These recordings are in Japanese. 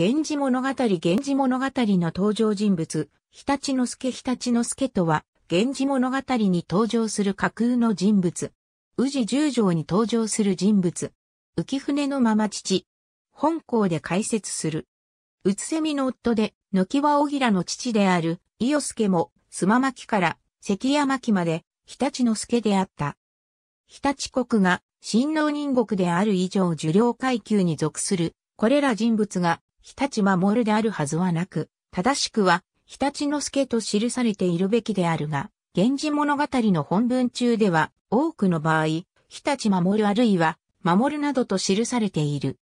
源氏物語源氏物語の登場人物、日立之助日立之助とは、源氏物語に登場する架空の人物。宇治十条に登場する人物。浮舟のまま父。本校で解説する。うつせみの夫で、軒は小平の父である、伊予助も、須ま巻から関山巻まで、日立之助であった。日立国が、親王人国である以上受領階級に属する、これら人物が日立守であるはずはなく、正しくは、日立之助と記されているべきであるが、源氏物語の本文中では、多くの場合、日立守あるいは、守などと記されている。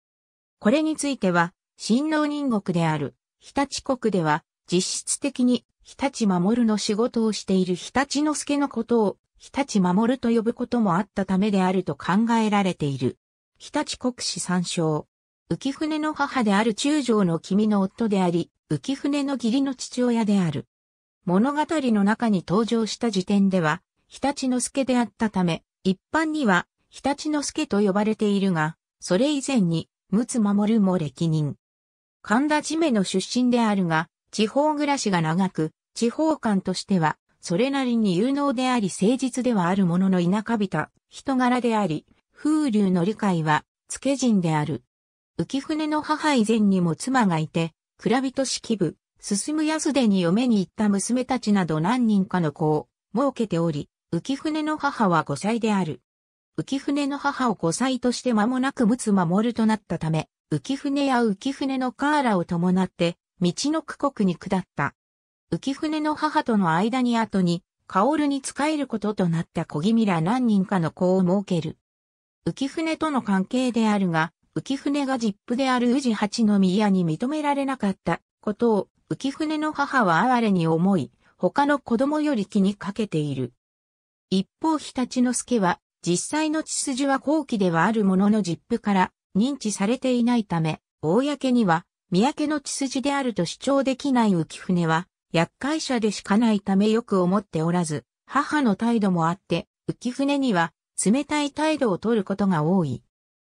これについては、新農人国である、日立国では、実質的に、日立守の仕事をしている日立之助のことを、日立守と呼ぶこともあったためであると考えられている。日立国史参照。浮船の母である中将の君の夫であり、浮船の義理の父親である。物語の中に登場した時点では、日立之助であったため、一般には、日立之助と呼ばれているが、それ以前に、陸奥守も歴任。神田地めの出身であるが、地方暮らしが長く、地方官としては、それなりに有能であり誠実ではあるものの田舎びた人柄であり、風流の理解は、つけ人である。浮舟の母以前にも妻がいて、蔵人式部、進むやすでに嫁に行った娘たちなど何人かの子を設けており、浮舟の母は5歳である。浮舟の母を5歳として間もなく陸奥守となったため、浮舟や浮舟のカーラを伴って、道の区国に下った。浮舟の母との間に後に、薫に仕えることとなった小味ら何人かの子を設ける。浮舟との関係であるが、浮舟が実父である宇治八宮に認められなかったことを、浮舟の母は哀れに思い、他の子供より気にかけている。一方日立之助は、実際の血筋は後期ではあるものの実父から認知されていないため、公には、三宅の血筋であると主張できない浮舟は、厄介者でしかないためよく思っておらず、母の態度もあって、浮舟には冷たい態度を取ることが多い。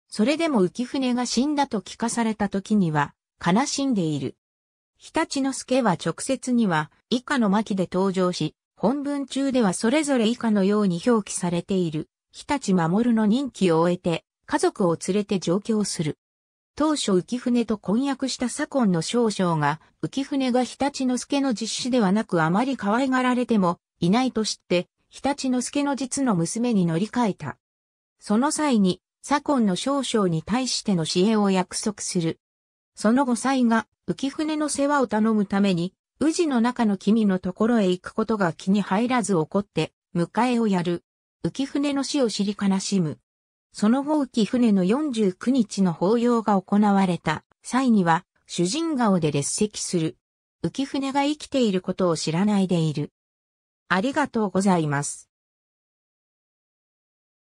それでも浮舟が死んだと聞かされた時には、悲しんでいる。日立之助は直接には、以下の巻で登場し、本文中ではそれぞれ以下のように表記されている、日立守の任期を終えて、家族を連れて上京する。当初浮舟と婚約した左近の少将が、浮舟が日立之助の実子ではなくあまり可愛がられてもいないと知って、日立之助の実の娘に乗り換えた。その際に、左近の少将に対しての支援を約束する。その後妻が浮舟の世話を頼むために、宇治の中の君のところへ行くことが気に入らず怒って、迎えをやる。浮舟の死を知り悲しむ。その後浮船の49日の法要が行われた際には、主人顔で列席する。浮舟が生きていることを知らないでいる。ありがとうございます。